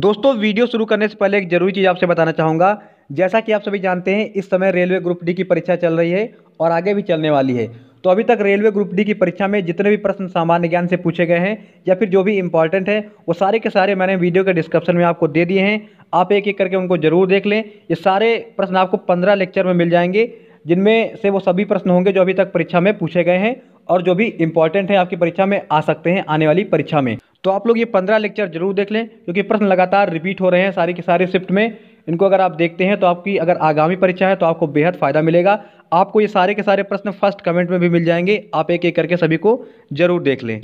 दोस्तों वीडियो शुरू करने से पहले एक जरूरी चीज़ आपसे बताना चाहूँगा जैसा कि आप सभी जानते हैं इस समय रेलवे ग्रुप डी की परीक्षा चल रही है और आगे भी चलने वाली है तो अभी तक रेलवे ग्रुप डी की परीक्षा में जितने भी प्रश्न सामान्य ज्ञान से पूछे गए हैं या फिर जो भी इंपॉर्टेंट है वो सारे के सारे मैंने वीडियो के डिस्क्रिप्शन में आपको दे दिए हैं आप एक एक करके उनको जरूर देख लें ये सारे प्रश्न आपको पंद्रह लेक्चर में मिल जाएंगे जिनमें से वो सभी प्रश्न होंगे जो अभी तक परीक्षा में पूछे गए हैं और जो भी इंपॉर्टेंट है आपकी परीक्षा में आ सकते हैं आने वाली परीक्षा में तो आप लोग ये पंद्रह लेक्चर जरूर देख लें क्योंकि प्रश्न लगातार रिपीट हो रहे हैं सारे के सारे शिफ्ट में इनको अगर आप देखते हैं तो आपकी अगर आगामी परीक्षा है तो आपको बेहद फ़ायदा मिलेगा आपको ये सारे के सारे प्रश्न फर्स्ट कमेंट में भी मिल जाएंगे आप एक एक करके सभी को ज़रूर देख लें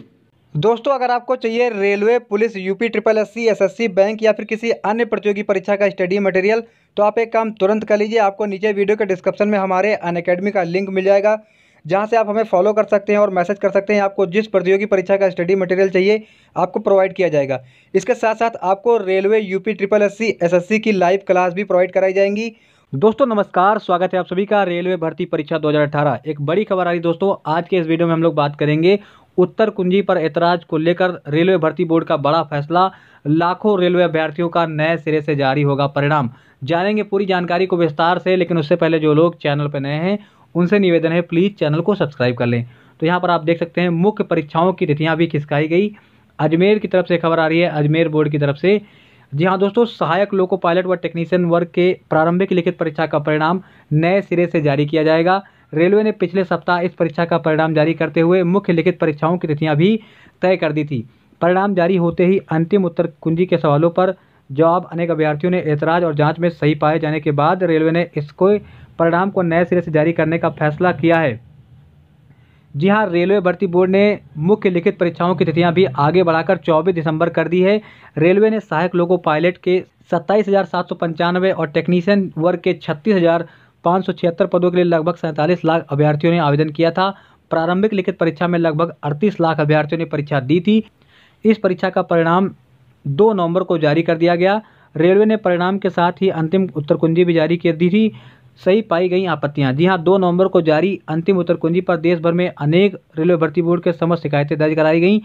दोस्तों अगर आपको चाहिए railway police UP triple S C bank या फिर किसी अन्य प्रतियोगी परीक्षा का स्टडी मटेरियल तो आप एक काम तुरंत कर लीजिए आपको नीचे वीडियो के डिस्क्रिप्शन में हमारे अन का लिंक मिल जाएगा जहाँ से आप हमें फॉलो कर सकते हैं और मैसेज कर सकते हैं आपको जिस प्रतियोगी परीक्षा का स्टडी मटेरियल चाहिए आपको प्रोवाइड किया जाएगा इसके साथ साथ आपको railway UP triple S SSC की लाइव क्लास भी प्रोवाइड कराई जाएंगी दोस्तों नमस्कार स्वागत है आप सभी का रेलवे भर्ती परीक्षा दो एक बड़ी खबर आ रही दोस्तों आज के इस वीडियो में हम लोग बात करेंगे उत्तर कुंजी पर ऐतराज को लेकर रेलवे भर्ती बोर्ड का बड़ा फैसला लाखों रेलवे अभ्यर्थियों का नए सिरे से जारी होगा परिणाम जानेंगे पूरी जानकारी को विस्तार से लेकिन उससे पहले जो लोग चैनल पर नए हैं उनसे निवेदन है प्लीज़ चैनल को सब्सक्राइब कर लें तो यहाँ पर आप देख सकते हैं मुख्य परीक्षाओं की तिथियाँ भी खिसकाई गई अजमेर की तरफ से खबर आ रही है अजमेर बोर्ड की तरफ से जी हाँ दोस्तों सहायक लोको पायलट व टेक्नीशियन वर्ग के प्रारंभिक लिखित परीक्षा का परिणाम नए सिरे से जारी किया जाएगा रेलवे ने पिछले सप्ताह इस परीक्षा का परिणाम जारी करते हुए मुख्य लिखित परीक्षाओं की तिथियां भी तय कर दी थी परिणाम जारी होते ही अंतिम उत्तर कुंजी के सवालों पर जवाब अनेक अभ्यर्थियों ने ऐतराज और जांच में सही पाए जाने के बाद रेलवे ने इसको परिणाम को नए सिरे से जारी करने का फैसला किया है जी हाँ रेलवे भर्ती बोर्ड ने मुख्य लिखित परीक्षाओं की तिथियां भी आगे बढ़ाकर 24 दिसंबर कर दी है रेलवे ने सहायक लोगो पायलट के सत्ताईस हज़ार सात सौ पंचानवे और टेक्नीशियन वर्ग के छत्तीस हज़ार पाँच सौ छिहत्तर पदों के लिए लगभग सैंतालीस लाख अभ्यर्थियों ने आवेदन किया था प्रारंभिक लिखित परीक्षा में लगभग अड़तीस लाख अभ्यर्थियों ने परीक्षा दी थी इस परीक्षा का परिणाम दो नवंबर को जारी कर दिया गया रेलवे ने परिणाम के साथ ही अंतिम उत्तर कुंजी भी जारी कर दी थी सही पाई गई आपत्तियां जी हाँ दो नवंबर को जारी अंतिम उत्तर कुंजी पर देश भर में अनेक रेलवे भर्ती बोर्ड के समस्त शिकायतें दर्ज कराई गई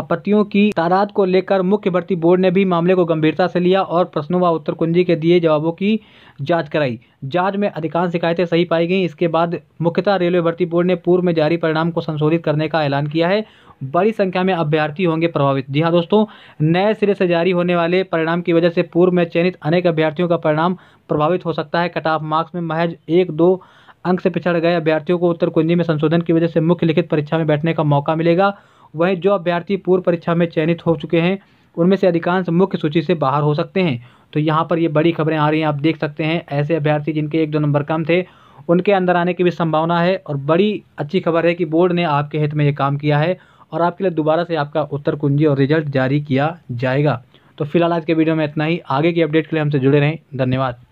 आपत्तियों की तादाद को लेकर मुख्य भर्ती बोर्ड ने भी मामले को गंभीरता से लिया और प्रश्नों व उत्तर कुंजी के दिए जवाबों की जांच कराई जांच में अधिकांश शिकायतें सही पाई गई इसके बाद मुख्यतः रेलवे भर्ती बोर्ड ने पूर्व में जारी परिणाम को संशोधित करने का ऐलान किया है बड़ी संख्या में अभ्यर्थी होंगे प्रभावित जी हाँ दोस्तों नए सिरे से जारी होने वाले परिणाम की वजह से पूर्व में चयनित अनेक अभ्यर्थियों का परिणाम प्रभावित हो सकता है कट ऑफ मार्क्स में महज एक दो अंक से पिछड़ गए अभ्यर्थियों को उत्तर कुंजी में संशोधन की वजह से मुख्य लिखित परीक्षा में बैठने का मौका मिलेगा वहीं जो अभ्यर्थी पूर्व परीक्षा में चयनित हो चुके हैं उनमें से अधिकांश मुख्य सूची से बाहर हो सकते हैं तो यहाँ पर ये बड़ी खबरें आ रही हैं आप देख सकते हैं ऐसे अभ्यर्थी जिनके एक दो नंबर कम थे उनके अंदर आने की भी संभावना है और बड़ी अच्छी खबर है कि बोर्ड ने आपके हित में ये काम किया है और आपके लिए दोबारा से आपका उत्तर कुंजी और रिजल्ट जारी किया जाएगा तो फिलहाल आज के वीडियो में इतना ही आगे की अपडेट के लिए हमसे जुड़े रहें धन्यवाद